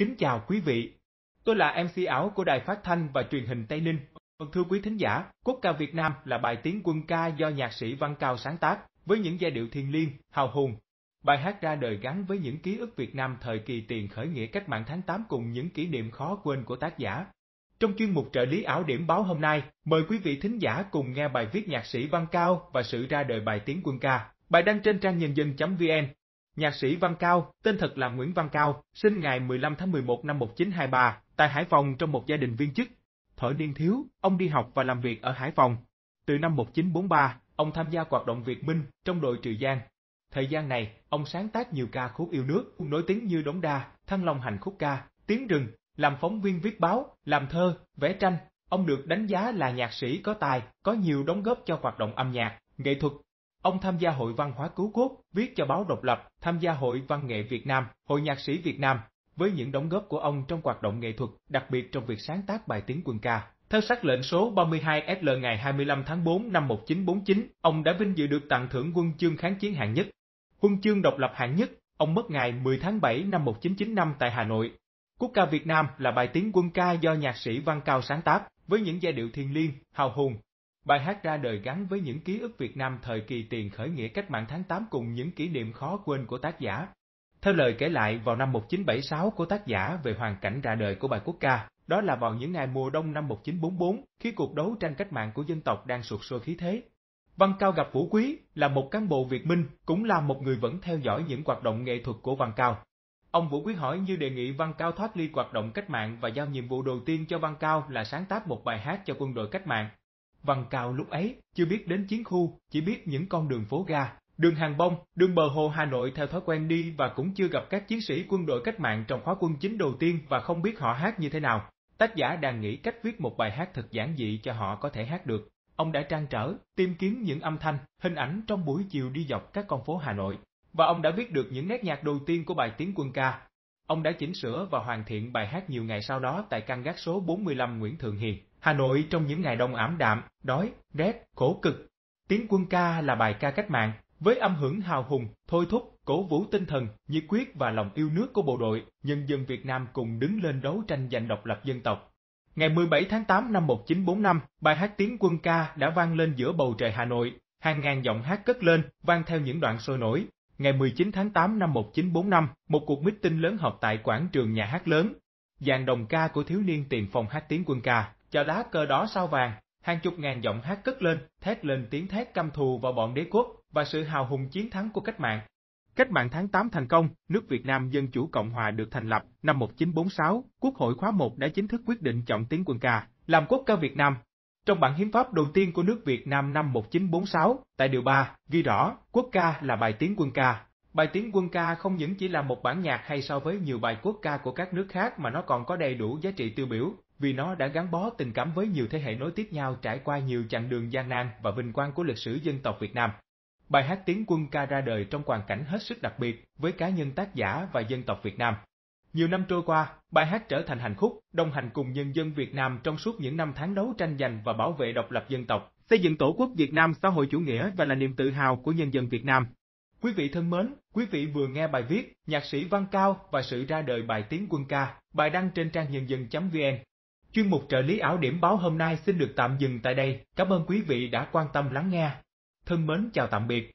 Kính chào quý vị. Tôi là MC ảo của Đài Phát thanh và Truyền hình Tây Ninh. Vâng, thưa quý thính giả, Quốc ca Việt Nam là bài tiếng quân ca do nhạc sĩ Văn Cao sáng tác với những giai điệu thiêng liêng, hào hùng. Bài hát ra đời gắn với những ký ức Việt Nam thời kỳ tiền khởi nghĩa cách mạng tháng 8 cùng những kỷ niệm khó quên của tác giả. Trong chuyên mục trợ lý ảo điểm báo hôm nay, mời quý vị thính giả cùng nghe bài viết nhạc sĩ Văn Cao và sự ra đời bài tiếng quân ca. Bài đăng trên trang nhân dân.vn Nhạc sĩ Văn Cao, tên thật là Nguyễn Văn Cao, sinh ngày 15 tháng 11 năm 1923 tại Hải Phòng trong một gia đình viên chức. Thở niên thiếu, ông đi học và làm việc ở Hải Phòng. Từ năm 1943, ông tham gia hoạt động Việt Minh trong đội Trừ Giang. Thời gian này, ông sáng tác nhiều ca khúc yêu nước, nổi tiếng như Đống Đa, Thăng Long Hành Khúc Ca, Tiếng Rừng, làm phóng viên viết báo, làm thơ, vẽ tranh. Ông được đánh giá là nhạc sĩ có tài, có nhiều đóng góp cho hoạt động âm nhạc, nghệ thuật Ông tham gia hội văn hóa cứu quốc, viết cho báo độc lập, tham gia hội văn nghệ Việt Nam, hội nhạc sĩ Việt Nam, với những đóng góp của ông trong hoạt động nghệ thuật, đặc biệt trong việc sáng tác bài tiếng quân ca. Theo sắc lệnh số 32 SL ngày 25 tháng 4 năm 1949, ông đã vinh dự được tặng thưởng quân chương kháng chiến hạng nhất. Huân chương độc lập hạng nhất, ông mất ngày 10 tháng 7 năm 1995 tại Hà Nội. Quốc ca Việt Nam là bài tiếng quân ca do nhạc sĩ Văn Cao sáng tác với những giai điệu thiền liêng, hào hùng, Bài hát ra đời gắn với những ký ức Việt Nam thời kỳ tiền khởi nghĩa cách mạng tháng 8 cùng những kỷ niệm khó quên của tác giả. Theo lời kể lại vào năm 1976 của tác giả về hoàn cảnh ra đời của bài quốc ca, đó là vào những ngày mùa đông năm 1944, khi cuộc đấu tranh cách mạng của dân tộc đang sụt sôi khí thế. Văn Cao gặp Vũ Quý là một cán bộ Việt Minh, cũng là một người vẫn theo dõi những hoạt động nghệ thuật của Văn Cao. Ông Vũ Quý hỏi như đề nghị Văn Cao thoát ly hoạt động cách mạng và giao nhiệm vụ đầu tiên cho Văn Cao là sáng tác một bài hát cho quân đội cách mạng. Văn Cao lúc ấy chưa biết đến chiến khu, chỉ biết những con đường phố ga, đường hàng bông, đường bờ hồ Hà Nội theo thói quen đi và cũng chưa gặp các chiến sĩ quân đội cách mạng trong khóa quân chính đầu tiên và không biết họ hát như thế nào. Tác giả đang nghĩ cách viết một bài hát thật giản dị cho họ có thể hát được. Ông đã trang trở, tìm kiếm những âm thanh, hình ảnh trong buổi chiều đi dọc các con phố Hà Nội. Và ông đã viết được những nét nhạc đầu tiên của bài tiếng quân ca. Ông đã chỉnh sửa và hoàn thiện bài hát nhiều ngày sau đó tại căn gác số 45 Nguyễn Thượng Hiền. Hà Nội trong những ngày đông ảm đạm, đói, rét, khổ cực. Tiếng quân ca là bài ca cách mạng, với âm hưởng hào hùng, thôi thúc, cổ vũ tinh thần, nhiệt quyết và lòng yêu nước của bộ đội, nhân dân Việt Nam cùng đứng lên đấu tranh giành độc lập dân tộc. Ngày 17 tháng 8 năm 1945, bài hát tiếng quân ca đã vang lên giữa bầu trời Hà Nội, hàng ngàn giọng hát cất lên, vang theo những đoạn sôi nổi. Ngày 19 tháng 8 năm 1945, một cuộc meeting lớn họp tại quảng trường nhà hát lớn. Dàn đồng ca của thiếu niên tiền phòng hát tiếng quân ca. Chợ đá cơ đó sao vàng, hàng chục ngàn giọng hát cất lên, thét lên tiếng thét căm thù vào bọn đế quốc và sự hào hùng chiến thắng của cách mạng. Cách mạng tháng 8 thành công, nước Việt Nam Dân Chủ Cộng Hòa được thành lập năm 1946, Quốc hội khóa 1 đã chính thức quyết định chọn tiếng quân ca làm quốc ca Việt Nam. Trong bản hiến pháp đầu tiên của nước Việt Nam năm 1946, tại điều 3, ghi rõ quốc ca là bài tiếng quân ca. Bài tiếng quân ca không những chỉ là một bản nhạc hay so với nhiều bài quốc ca của các nước khác mà nó còn có đầy đủ giá trị tiêu biểu, vì nó đã gắn bó tình cảm với nhiều thế hệ nối tiếp nhau trải qua nhiều chặng đường gian nan và vinh quang của lịch sử dân tộc Việt Nam. Bài hát Tiến quân ca ra đời trong hoàn cảnh hết sức đặc biệt với cá nhân tác giả và dân tộc Việt Nam. Nhiều năm trôi qua, bài hát trở thành hành khúc, đồng hành cùng nhân dân Việt Nam trong suốt những năm tháng đấu tranh giành và bảo vệ độc lập dân tộc, xây dựng Tổ quốc Việt Nam xã hội chủ nghĩa và là niềm tự hào của nhân dân Việt Nam. Quý vị thân mến, quý vị vừa nghe bài viết Nhạc sĩ Văn Cao và sự ra đời bài tiến Quân Ca, bài đăng trên trang nhân dân.vn Chuyên mục trợ lý ảo điểm báo hôm nay xin được tạm dừng tại đây. Cảm ơn quý vị đã quan tâm lắng nghe. Thân mến chào tạm biệt.